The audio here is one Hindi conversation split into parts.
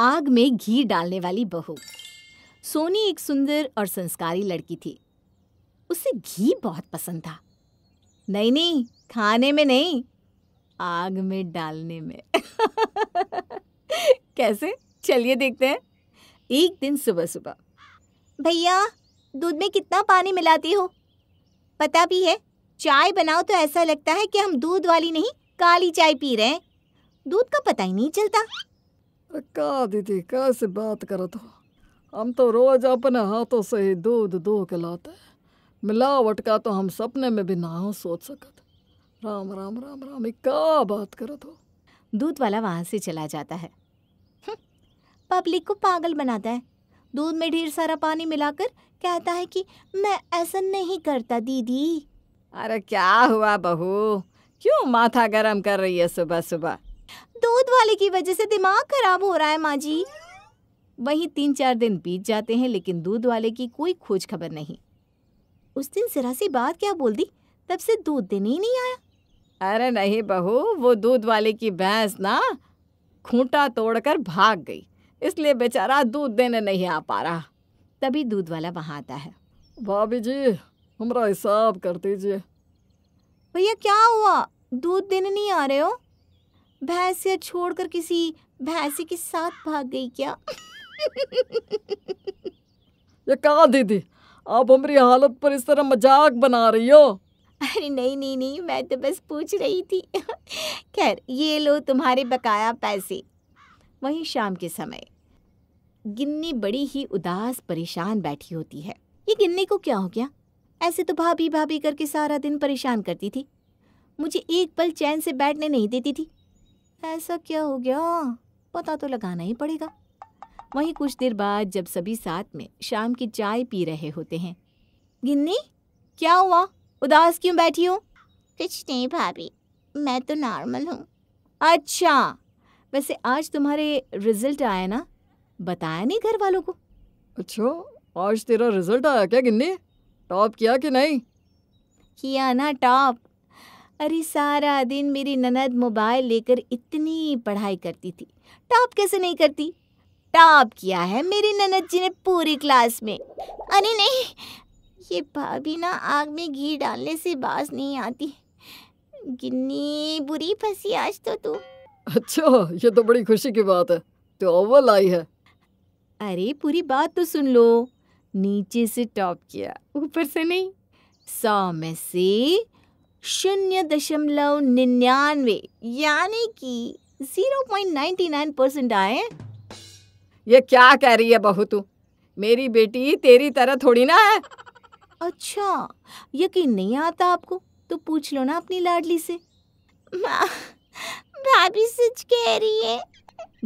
आग में घी डालने वाली बहू सोनी एक सुंदर और संस्कारी लड़की थी उसे घी बहुत पसंद था नहीं नहीं खाने में नहीं आग में डालने में कैसे चलिए देखते हैं एक दिन सुबह सुबह भैया दूध में कितना पानी मिलाती हो पता भी है चाय बनाओ तो ऐसा लगता है कि हम दूध वाली नहीं काली चाय पी रहे हैं दूध का पता ही नहीं चलता का दीदी कैसे बात करत हो तो? हम तो रोज अपने हाथों से ही दूध दो के लाते मिलावट का तो हम सपने में भी ना हो सोच सकत राम राम राम राम का बात करत हो तो? दूध वाला वहाँ से चला जाता है हम्म, पब्लिक को पागल बनाता है दूध में ढेर सारा पानी मिलाकर कहता है कि मैं ऐसा नहीं करता दीदी अरे क्या हुआ बहू क्यों माथा गरम कर रही है सुबह सुबह दूध वाले की वजह से दिमाग खराब हो रहा है माँ जी वहीं तीन चार दिन बीत जाते हैं लेकिन दूध वाले की कोई खोज खबर नहीं उस दिन जरा सी बात क्या बोल दी तब से दूध देने ही नहीं आया अरे नहीं बहू वो दूध वाले की भैंस ना खूंटा तोड़कर भाग गई इसलिए बेचारा दूध देने नहीं आ पा रहा तभी दूध वाला वहाँ आता है भाभी जी हमारा हिसाब कर दीजिए भैया क्या हुआ दूध देने नहीं आ रहे हो भैंस या छोड़कर किसी भैंसी के साथ भाग गई क्या ये कहा दीदी आप हमारी हालत पर इस तरह मजाक बना रही हो अरे नहीं नहीं नहीं मैं तो बस पूछ रही थी खैर ये लो तुम्हारे बकाया पैसे वहीं शाम के समय गिन्नी बड़ी ही उदास परेशान बैठी होती है ये गिन्नी को क्या हो गया ऐसे तो भाभी भाभी करके सारा दिन परेशान करती थी मुझे एक पल चैन से बैठने नहीं देती थी ऐसा क्या हो गया पता तो लगाना ही पड़ेगा वहीं कुछ देर बाद जब सभी साथ में शाम की चाय पी रहे होते हैं गिन्नी क्या हुआ उदास क्यों बैठी हो कुछ नहीं भाभी मैं तो नॉर्मल हूँ अच्छा वैसे आज तुम्हारे रिजल्ट आया ना बताया नहीं घर वालों को अच्छा आज तेरा रिजल्ट आया क्या गिन्नी टॉप किया कि नहीं किया ना टॉप अरे सारा दिन मेरी ननद मोबाइल लेकर इतनी पढ़ाई करती थी टॉप कैसे नहीं करती टॉप किया है मेरी ननद जी ने पूरी क्लास में अरे नहीं ये भाभी ना आग में घी डालने से बाज नहीं आती गिन्नी बुरी फंसी आज तो तू अच्छा ये तो बड़ी खुशी की बात है तो अव्वल आई है अरे पूरी बात तो सुन लो नीचे से टॉप किया ऊपर से नहीं सौ में से शून्य दशमलव निन्यानवे यानी कि zero point ninety nine percent आए ये क्या कह रही है बहू तू मेरी बेटी तेरी तरह थोड़ी ना है अच्छा यकीन नहीं आता आपको तो पूछ लो ना अपनी लाडली से भाभी सच कह रही है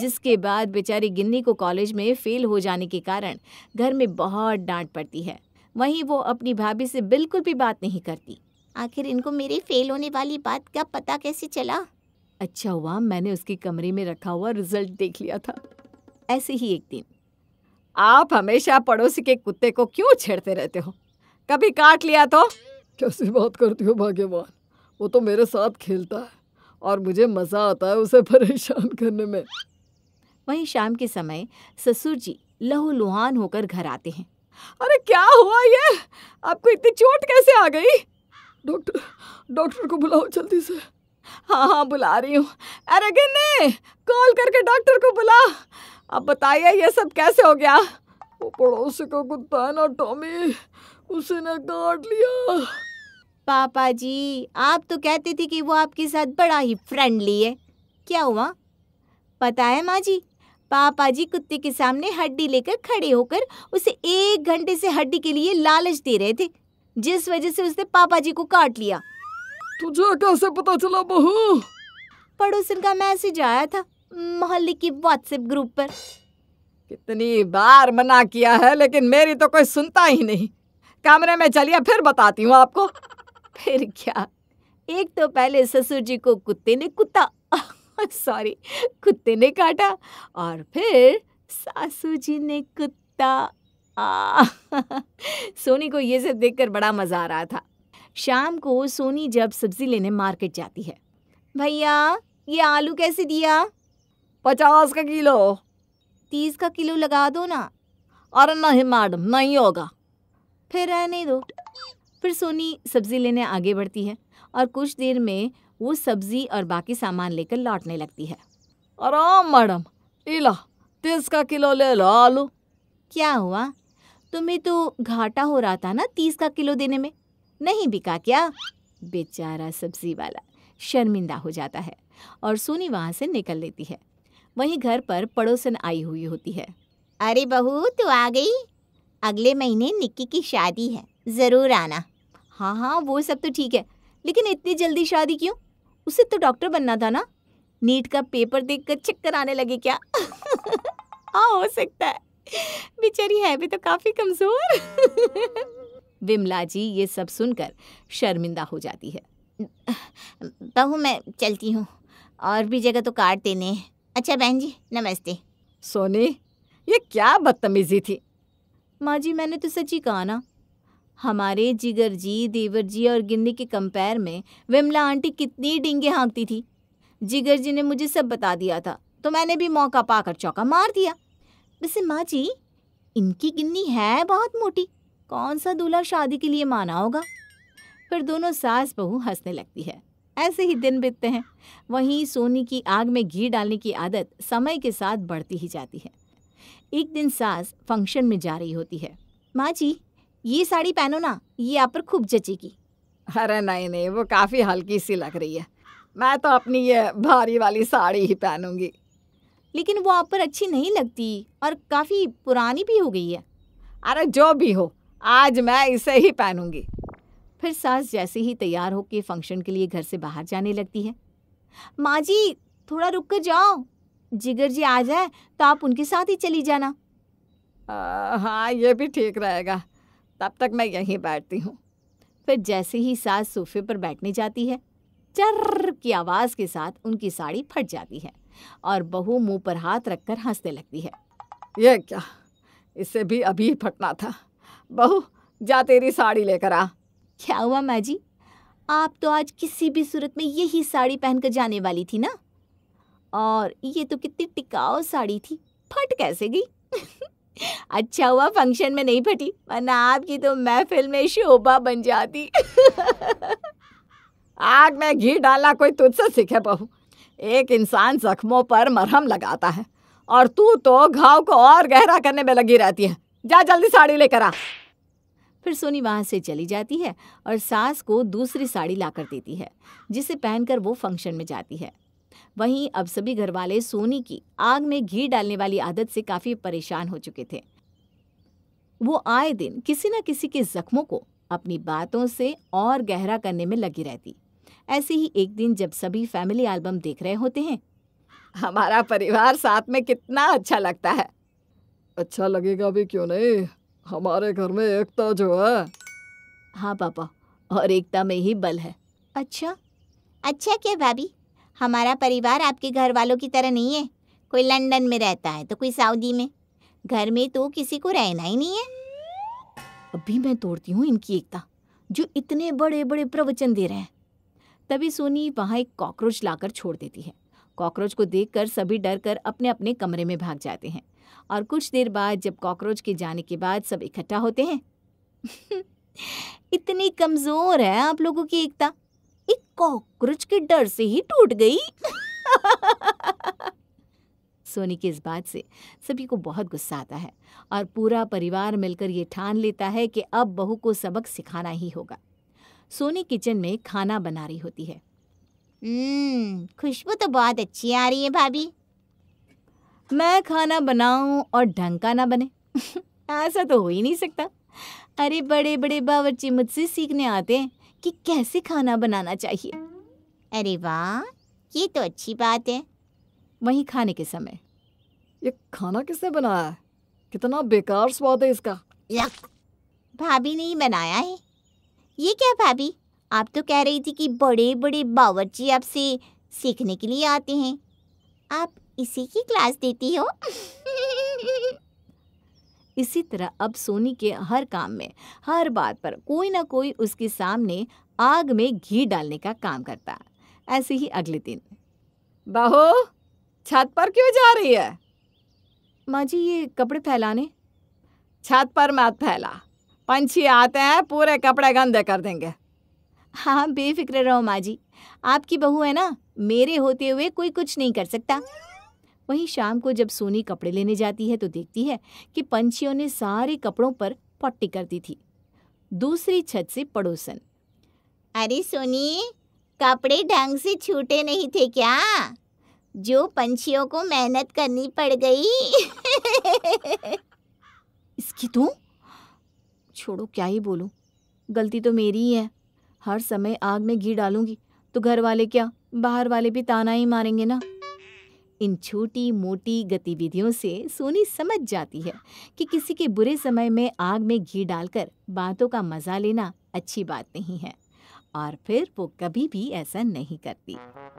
जिसके बाद बेचारी गिन्नी को कॉलेज में फेल हो जाने के कारण घर में बहुत डांट पड़ती है वहीं वो अपनी भाभी से बिल्कुल भी बात नहीं करती आखिर इनको मेरे फेल होने वाली बात का पता कैसे चला अच्छा हुआ मैंने उसके कमरे में रखा हुआ रिजल्ट देख लिया था ऐसे ही एक दिन आप हमेशा पड़ोसी के कुत्ते को क्यों छेड़ते रहते हो कभी काट लिया तो कैसी बात करती हो भाग्यवान वो तो मेरे साथ खेलता है और मुझे मज़ा आता है उसे परेशान करने में वहीं शाम के समय ससुर जी लहूलुहान होकर घर आते हैं अरे क्या हुआ ये आपको इतनी चोट कैसे आ गई डॉक्टर डॉक्टर को बुलाओ जल्दी से हाँ हाँ बुला रही हूँ अरे गिन्नी कॉल करके डॉक्टर को बुला अब बताइए ये सब कैसे हो गया वो पड़ोसी का कुत्ता है ना टॉमी उसे ना काट लिया पापा जी आप तो कहती थी कि वो आपके साथ बड़ा ही फ्रेंडली है क्या हुआ पता है माँ जी पापा जी कुत्ते के सामने हड्डी लेकर खड़े होकर उसे एक घंटे से हड्डी के लिए लालच दे रहे थे जिस वजह से उसने पापा जी को काट लिया तुझे कैसे पता चला बहू पड़ोसन का मैसेज आया था मोहल्ले की व्हाट्सएप ग्रुप पर कितनी बार मना किया है लेकिन मेरी तो कोई सुनता ही नहीं कमरे में चलिए फिर बताती हूँ आपको फिर क्या एक तो पहले ससुर जी को कुत्ते ने कुत्ता सॉरी कुत्ते ने काटा और फिर सासू जी ने कुत्ता आ सोनी को ये सब देखकर बड़ा मज़ा आ रहा था शाम को सोनी जब सब्जी लेने मार्केट जाती है भैया ये आलू कैसे दिया पचास का किलो तीस का किलो लगा दो ना और नहीं मैडम नहीं होगा फिर रहने दो फिर सोनी सब्ज़ी लेने आगे बढ़ती है और कुछ देर में वो सब्ज़ी और बाकी सामान लेकर लौटने लगती है और मैडम इला तीस का किलो ले लो आलू क्या हुआ तुम्हें तो घाटा हो रहा था ना तीस का किलो देने में नहीं बिका क्या बेचारा सब्जी वाला शर्मिंदा हो जाता है और सोनी वहाँ से निकल लेती है वहीं घर पर पड़ोसन आई हुई होती है अरे बहू तो आ गई अगले महीने निक्की की शादी है ज़रूर आना हाँ हाँ वो सब तो ठीक है लेकिन इतनी जल्दी शादी क्यों उसे तो डॉक्टर बनना था ना नीट का पेपर देखकर चक्कर आने लगे क्या हाँ हो सकता है बेचारी है भी तो काफी कमजोर विमला जी ये सब सुनकर शर्मिंदा हो जाती है बहू मैं चलती हूँ और भी जगह तो कार्ड देने अच्छा बहन जी नमस्ते सोनी ये क्या बदतमीजी थी माँ जी मैंने तो सच्ची कहा ना हमारे जिगर जी देवर जी और गिन्नी के कंपेयर में विमला आंटी कितनी डिंगे हाँकती थी जिगर जी ने मुझे सब बता दिया था तो मैंने भी मौका पाकर चौका मार दिया वैसे माँ जी इनकी गिन्नी है बहुत मोटी कौन सा दूल्हा शादी के लिए माना होगा फिर दोनों सास बहू हंसने लगती है ऐसे ही दिन बीतते हैं वहीं सोनी की आग में घी डालने की आदत समय के साथ बढ़ती ही जाती है एक दिन सास फंक्शन में जा रही होती है माँ जी ये साड़ी पहनो ना ये आप पर खूब जचेगी अरे नहीं नहीं वो काफ़ी हल्की सी लग रही है मैं तो अपनी ये भारी वाली साड़ी ही पहनूंगी लेकिन वो आप पर अच्छी नहीं लगती और काफ़ी पुरानी भी हो गई है अरे जो भी हो आज मैं इसे ही पहनूंगी फिर सास जैसे ही तैयार होकर फंक्शन के लिए घर से बाहर जाने लगती है माँ जी थोड़ा रुक कर जाओ जिगर जी आ जाए तो आप उनके साथ ही चली जाना आ, हाँ ये भी ठीक रहेगा तब तक मैं यहीं बैठती हूँ फिर जैसे ही सास सोफे पर बैठने जाती है चर्र की आवाज़ के साथ उनकी साड़ी फट जाती है और बहू मुंह पर हाथ रखकर हंसने लगती है ये क्या इसे भी अभी फटना था बहू जा तेरी साड़ी लेकर आ क्या हुआ माँ जी आप तो आज किसी भी सूरत में यही साड़ी पहनकर जाने वाली थी ना और ये तो कितनी टिकाऊ साड़ी थी फट कैसे गई अच्छा हुआ फंक्शन में नहीं फटी वरना आपकी तो महफिल में शोभा बन जाती आग में घी डाला कोई तुझसे सीखे बहू एक इंसान जख्मों पर मरहम लगाता है और तू तो घाव को और गहरा करने में लगी रहती है जा जल्दी साड़ी लेकर आ फिर सोनी वहां से चली जाती है और सास को दूसरी साड़ी ला कर देती है जिसे पहनकर वो फंक्शन में जाती है वहीं अब सभी घरवाले सोनी की आग में घी डालने वाली आदत से काफ़ी परेशान हो चुके थे वो आए दिन किसी न किसी के जख्मों को अपनी बातों से और गहरा करने में लगी रहती ऐसे ही एक दिन जब सभी फैमिली एल्बम देख रहे होते हैं हमारा परिवार साथ में कितना अच्छा लगता है अच्छा लगेगा भी क्यों नहीं हमारे घर में एकता जो है हाँ पापा और एकता में ही बल है अच्छा अच्छा क्या भाभी हमारा परिवार आपके घर वालों की तरह नहीं है कोई लंदन में रहता है तो कोई सऊदी में घर में तो किसी को रहना ही नहीं है अभी मैं तोड़ती हूँ इनकी एकता जो इतने बड़े बड़े प्रवचन दे रहे हैं तभी सोनी वहाँ एक कॉकरोच लाकर छोड़ देती है कॉकरोच को देखकर सभी डर कर अपने अपने कमरे में भाग जाते हैं और कुछ देर बाद जब कॉकरोच के जाने के बाद सब इकट्ठा होते हैं इतनी कमजोर है आप लोगों की एकता एक कॉकरोच के डर से ही टूट गई सोनी की इस बात से सभी को बहुत गुस्सा आता है और पूरा परिवार मिलकर ये ठान लेता है कि अब बहू को सबक सिखाना ही होगा सोनी किचन में खाना बना रही होती है हम्म, खुशबू तो बहुत अच्छी आ रही है भाभी मैं खाना बनाऊं और ढंग का ना बने ऐसा तो हो ही नहीं सकता अरे बड़े बड़े बावरची मुझसे सीखने आते हैं कि कैसे खाना बनाना चाहिए अरे वाह ये तो अच्छी बात है वहीं खाने के समय ये खाना किसने बनाया है कितना बेकार स्वाद है इसका भाभी ने ही बनाया है ये क्या भाभी आप तो कह रही थी कि बड़े बड़े बावर्ची आपसे सीखने के लिए आते हैं आप इसी की क्लास देती हो इसी तरह अब सोनी के हर काम में हर बात पर कोई ना कोई उसके सामने आग में घी डालने का काम करता ऐसे ही अगले दिन बाहो छत पर क्यों जा रही है माँ जी ये कपड़े फैलाने छत पर मत फैला पंछी आते हैं पूरे कपड़े गंदे कर देंगे हाँ बेफिक्र रहो माँ जी आपकी बहू है ना मेरे होते हुए कोई कुछ नहीं कर सकता वहीं शाम को जब सोनी कपड़े लेने जाती है तो देखती है कि पंछियों ने सारे कपड़ों पर पट्टी कर दी थी दूसरी छत से पड़ोसन अरे सोनी कपड़े ढंग से छूटे नहीं थे क्या जो पंछियों को मेहनत करनी पड़ गई इसकी तू तो छोड़ो क्या ही बोलूँ गलती तो मेरी ही है हर समय आग में घी डालूंगी तो घर वाले क्या बाहर वाले भी ताना ही मारेंगे ना इन छोटी मोटी गतिविधियों से सोनी समझ जाती है कि किसी के बुरे समय में आग में घी डालकर बातों का मजा लेना अच्छी बात नहीं है और फिर वो कभी भी ऐसा नहीं करती